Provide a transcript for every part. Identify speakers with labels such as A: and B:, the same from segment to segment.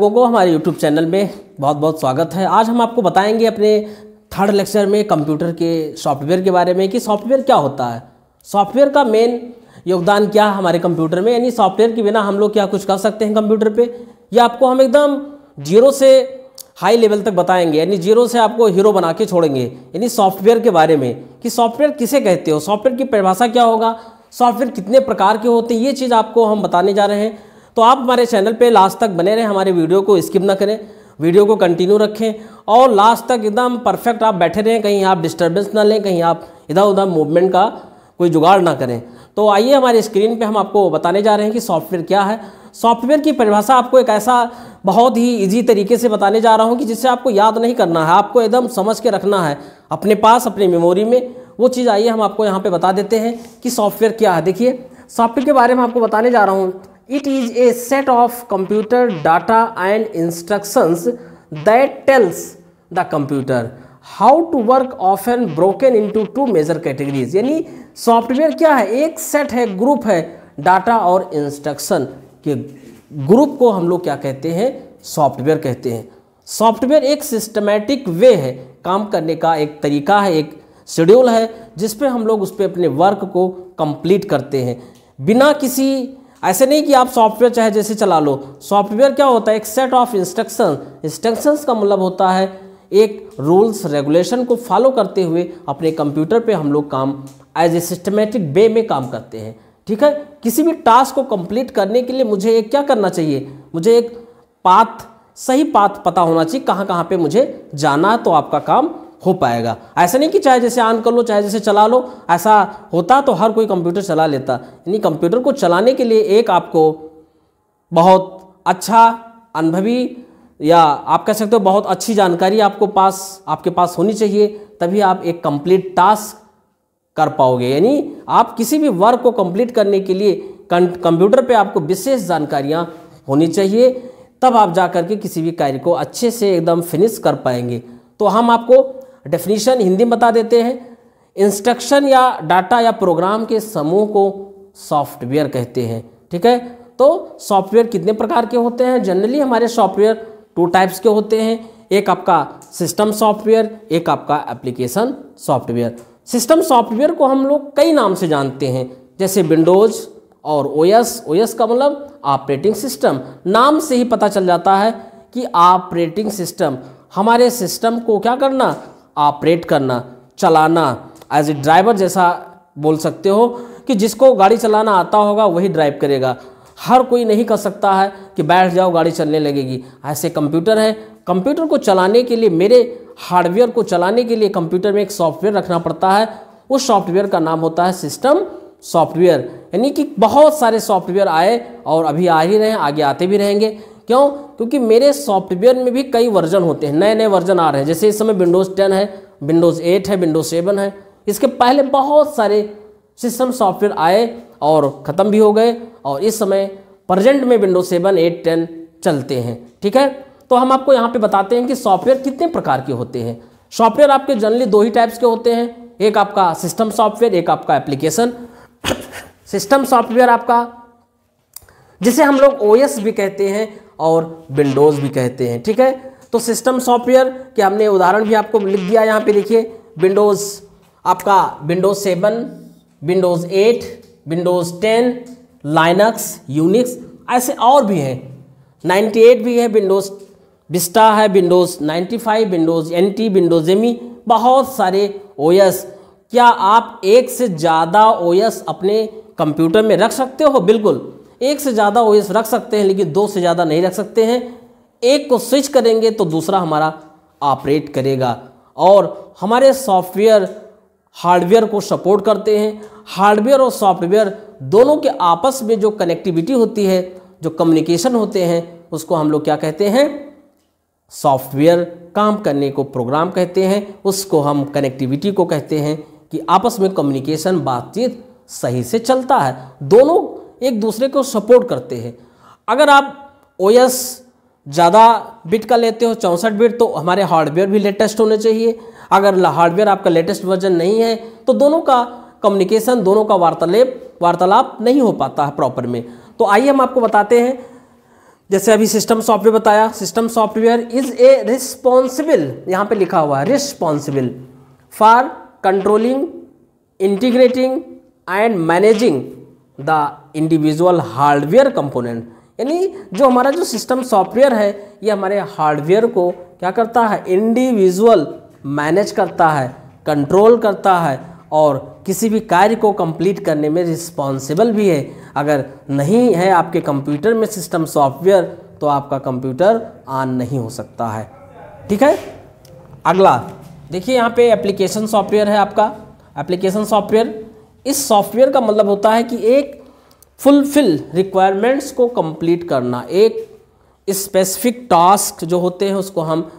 A: लोगों को हमारे YouTube चैनल में बहुत बहुत स्वागत है आज हम आपको बताएंगे अपने थर्ड लेक्चर में कंप्यूटर के सॉफ्टवेयर के बारे में कि सॉफ्टवेयर क्या होता है सॉफ्टवेयर का मेन योगदान क्या है हमारे कंप्यूटर में यानी सॉफ्टवेयर के बिना हम लोग क्या कुछ कर सकते हैं कंप्यूटर पे या आपको हम एकदम जीरो से हाई लेवल तक बताएंगे यानी जीरो से आपको हीरो बना के छोड़ेंगे यानी सॉफ्टवेयर के बारे में कि सॉफ्टवेयर किसे कहते हो सॉफ्टवेयर की परिभाषा क्या होगा सॉफ्टवेयर कितने प्रकार के होते हैं ये चीज़ आपको हम बताने जा रहे हैं तो आप हमारे चैनल पे लास्ट तक बने रहें हमारे वीडियो को स्किप ना करें वीडियो को कंटिन्यू रखें और लास्ट तक एकदम परफेक्ट आप बैठे रहें कहीं आप डिस्टर्बेंस ना लें कहीं आप इधर उधर मूवमेंट का कोई जुगाड़ ना करें तो आइए हमारे स्क्रीन पे हम आपको बताने जा रहे हैं कि सॉफ्टवेयर क्या है सॉफ्टवेयर की परिभाषा आपको एक ऐसा बहुत ही इजी तरीके से बताने जा रहा हूँ कि जिससे आपको याद नहीं करना है आपको एकदम समझ के रखना है अपने पास अपनी मेमोरी में वो चीज़ आइए हम आपको यहाँ पे बता देते हैं कि सॉफ्टवेयर क्या है देखिए सॉफ्टवेयर के बारे में आपको बताने जा रहा हूँ it a set of computer data and instructions that tells the computer how to work of an broken into two major categories यानी सॉफ्टवेयर क्या है एक सेट है ग्रुप है डाटा और इंस्ट्रक्शन के ग्रुप को हम लोग क्या कहते हैं सॉफ्टवेयर कहते हैं सॉफ्टवेयर एक सिस्टमेटिक वे है काम करने का एक तरीका है एक शेड्यूल है जिसपे हम लोग उस पर अपने वर्क को कंप्लीट करते हैं बिना किसी ऐसे नहीं कि आप सॉफ्टवेयर चाहे जैसे चला लो सॉफ्टवेयर क्या होता है एक सेट ऑफ इंस्ट्रक्शन इंस्ट्रक्शंस का मतलब होता है एक रूल्स रेगुलेशन को फॉलो करते हुए अपने कंप्यूटर पे हम लोग काम एज ए सिस्टमेटिक वे में काम करते हैं ठीक है किसी भी टास्क को कंप्लीट करने के लिए मुझे एक क्या करना चाहिए मुझे एक पाथ सही पाथ पता होना चाहिए कहाँ कहाँ पर मुझे जाना तो आपका काम हो पाएगा ऐसा नहीं कि चाहे जैसे ऑन कर लो चाहे जैसे चला लो ऐसा होता तो हर कोई कंप्यूटर चला लेता यानी कंप्यूटर को चलाने के लिए एक आपको बहुत अच्छा अनुभवी या आप कह सकते हो बहुत अच्छी जानकारी आपको पास आपके पास होनी चाहिए तभी आप एक कंप्लीट टास्क कर पाओगे यानी आप किसी भी वर्क को कंप्लीट करने के लिए कंप्यूटर पे आपको विशेष जानकारियाँ होनी चाहिए तब आप जा करके किसी भी कार्य को अच्छे से एकदम फिनिश कर पाएंगे तो हम आपको डेफिनेशन हिंदी में बता देते हैं इंस्ट्रक्शन या डाटा या प्रोग्राम के समूह को सॉफ्टवेयर कहते हैं ठीक है तो सॉफ्टवेयर कितने प्रकार के होते हैं जनरली हमारे सॉफ्टवेयर टू टाइप्स के होते हैं एक आपका सिस्टम सॉफ्टवेयर एक आपका एप्लीकेशन सॉफ्टवेयर सिस्टम सॉफ्टवेयर को हम लोग कई नाम से जानते हैं जैसे विंडोज़ और ओएस ओएस का मतलब ऑपरेटिंग सिस्टम नाम से ही पता चल जाता है कि ऑपरेटिंग सिस्टम हमारे सिस्टम को क्या करना ऑपरेट करना चलाना एज ए ड्राइवर जैसा बोल सकते हो कि जिसको गाड़ी चलाना आता होगा वही ड्राइव करेगा हर कोई नहीं कर सकता है कि बैठ जाओ गाड़ी चलने लगेगी ऐसे कंप्यूटर है कंप्यूटर को चलाने के लिए मेरे हार्डवेयर को चलाने के लिए कंप्यूटर में एक सॉफ्टवेयर रखना पड़ता है उस सॉफ्टवेयर का नाम होता है सिस्टम सॉफ्टवेयर यानी कि बहुत सारे सॉफ्टवेयर आए और अभी आ ही रहे हैं आगे आते भी रहेंगे क्यों क्योंकि मेरे सॉफ्टवेयर में भी कई वर्जन होते हैं नए नए वर्जन आ रहे हैं जैसे इस समय विंडोज़ टेन है विंडोज़ एट है विंडोज़ सेवन है इसके पहले बहुत सारे सिस्टम सॉफ्टवेयर आए और ख़त्म भी हो गए और इस समय प्रजेंट में विंडोज़ सेवन एट टेन चलते हैं ठीक है तो हम आपको यहाँ पर बताते हैं कि सॉफ्टवेयर कितने प्रकार के होते हैं सॉफ्टवेयर आपके जनरली दो ही टाइप्स के होते हैं एक आपका सिस्टम सॉफ्टवेयर एक आपका एप्लीकेशन सिस्टम सॉफ्टवेयर आपका जिसे हम लोग ओएस भी कहते हैं और विंडोज़ भी कहते हैं ठीक है तो सिस्टम सॉफ्टवेयर के हमने उदाहरण भी आपको लिख दिया यहाँ पे देखिए विंडोज़ आपका Windows seven Windows eight Windows ten Linux Unix ऐसे और भी हैं एट भी है विंडोज़ विस्टा है Windows five Windows T Windows ME बहुत सारे ओएस क्या आप एक से ज़्यादा ओएस अपने कंप्यूटर में रख सकते हो बिल्कुल एक से ज़्यादा ओएस रख सकते हैं लेकिन दो से ज़्यादा नहीं रख सकते हैं एक को स्विच करेंगे तो दूसरा हमारा ऑपरेट करेगा और हमारे सॉफ्टवेयर हार्डवेयर को सपोर्ट करते हैं हार्डवेयर और सॉफ्टवेयर दोनों के आपस में जो कनेक्टिविटी होती है जो कम्युनिकेशन होते हैं उसको हम लोग क्या कहते हैं सॉफ्टवेयर काम करने को प्रोग्राम कहते हैं उसको हम कनेक्टिविटी को कहते हैं कि आपस में कम्युनिकेशन बातचीत सही से चलता है दोनों एक दूसरे को सपोर्ट करते हैं अगर आप ओ ज़्यादा बिट का लेते हो चौंसठ बिट तो हमारे हार्डवेयर भी लेटेस्ट होने चाहिए अगर हार्डवेयर आपका लेटेस्ट वर्जन नहीं है तो दोनों का कम्युनिकेशन दोनों का वार्तालेप वार्तालाप नहीं हो पाता है प्रॉपर में तो आइए हम आपको बताते हैं जैसे अभी सिस्टम सॉफ्टवेयर बताया system software is a responsible यहाँ पे लिखा हुआ है responsible for controlling integrating and managing the individual hardware component यानी जो हमारा जो सिस्टम सॉफ्टवेयर है ये हमारे हार्डवेयर को क्या करता है इंडिविजुअल मैनेज करता है कंट्रोल करता है और किसी भी कार्य को कंप्लीट करने में रिस्पॉन्सिबल भी है अगर नहीं है आपके कंप्यूटर में सिस्टम सॉफ्टवेयर तो आपका कंप्यूटर ऑन नहीं हो सकता है ठीक है अगला देखिए यहाँ पे एप्लीकेशन सॉफ्टवेयर है आपका एप्लीकेशन सॉफ्टवेयर इस सॉफ्टवेयर का मतलब होता है कि एक फुलफिल रिक्वायरमेंट्स को कंप्लीट करना एक स्पेसिफिक टास्क जो होते हैं उसको हम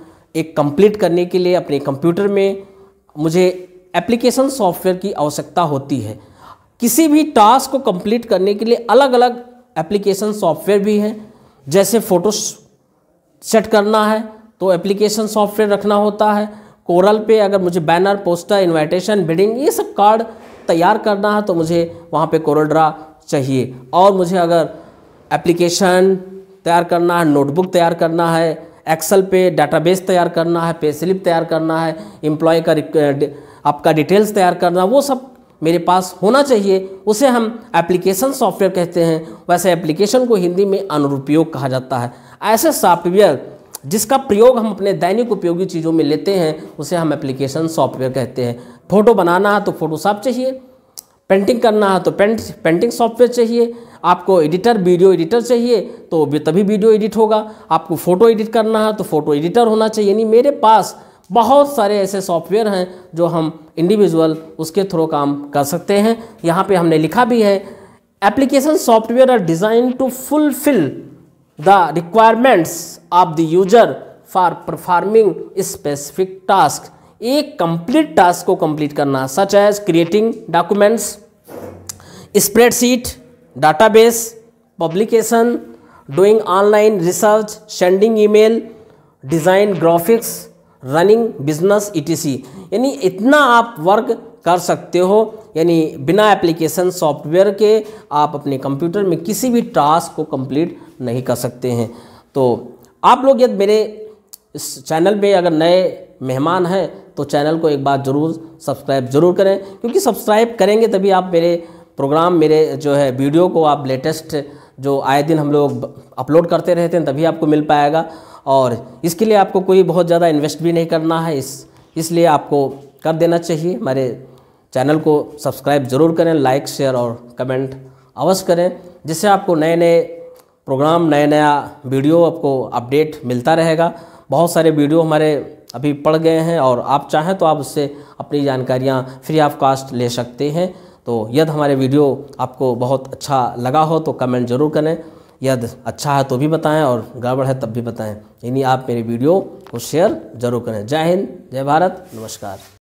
A: एक कंप्लीट करने के लिए अपने कंप्यूटर में मुझे एप्लीकेशन सॉफ्टवेयर की आवश्यकता होती है किसी भी टास्क को कंप्लीट करने के लिए अलग अलग एप्लीकेशन सॉफ्टवेयर भी हैं जैसे फ़ोटो सेट करना है तो एप्लीकेशन सॉफ्टवेयर रखना होता है कोरल पे अगर मुझे बैनर पोस्टर इनविटेशन बिडिंग ये सब कार्ड तैयार करना है तो मुझे वहाँ पे कोरोड्रा चाहिए और मुझे अगर एप्लीकेशन तैयार करना है नोटबुक तैयार करना है एक्सेल पे डाटाबेस तैयार करना है पे स्लिप तैयार करना है एम्प्लॉय का आपका डिटेल्स तैयार करना वो सब मेरे पास होना चाहिए उसे हम एप्लीकेशन सॉफ्टवेयर कहते हैं वैसे एप्लीकेशन को हिंदी में अनुरूपयोग कहा जाता है ऐसे सॉफ्टवेयर जिसका प्रयोग हम अपने दैनिक उपयोगी चीज़ों में लेते हैं उसे हम एप्लीकेशन सॉफ्टवेयर कहते हैं फ़ोटो बनाना है तो फ़ोटोशॉप चाहिए पेंटिंग करना है तो पेंट पेंटिंग सॉफ्टवेयर चाहिए आपको एडिटर वीडियो एडिटर चाहिए तो तभी वीडियो एडिट होगा आपको फ़ोटो एडिट करना है तो फ़ोटो एडिटर होना चाहिए यानी मेरे पास बहुत सारे ऐसे सॉफ्टवेयर हैं जो हम इंडिविजुअल उसके थ्रू काम कर सकते हैं यहाँ पे हमने लिखा भी है application software are design to fulfil the requirements of the user for performing specific task एक complete task को complete करना such as creating documents spreadsheet database publication doing online research sending email design graphics running business E T C यानी इतना आप work कर सकते हो यानी बिना एप्लीकेशन सॉफ्टवेयर के आप अपने कंप्यूटर में किसी भी टास्क को कंप्लीट नहीं कर सकते हैं तो आप लोग यदि मेरे इस चैनल में अगर नए मेहमान हैं तो चैनल को एक बार ज़रूर सब्सक्राइब ज़रूर करें क्योंकि सब्सक्राइब करेंगे तभी आप मेरे प्रोग्राम मेरे जो है वीडियो को आप लेटेस्ट जो आए दिन हम लोग अपलोड करते रहते हैं तभी आपको मिल पाएगा और इसके लिए आपको कोई बहुत ज़्यादा इन्वेस्ट भी नहीं करना है इस इसलिए आपको कर देना चाहिए हमारे चैनल को सब्सक्राइब ज़रूर करें लाइक शेयर और कमेंट अवश्य करें जिससे आपको नए नए प्रोग्राम नया नया वीडियो आपको अपडेट मिलता रहेगा बहुत सारे वीडियो हमारे अभी पड़ गए हैं और आप चाहें तो आप उससे अपनी जानकारियाँ फ्री ऑफ कास्ट ले सकते हैं तो यदि हमारे वीडियो आपको बहुत अच्छा लगा हो तो कमेंट ज़रूर करें यदि अच्छा है तो भी बताएं और गड़बड़ है तब भी बताएं यानी आप मेरे वीडियो को शेयर ज़रूर करें जय हिंद जय भारत नमस्कार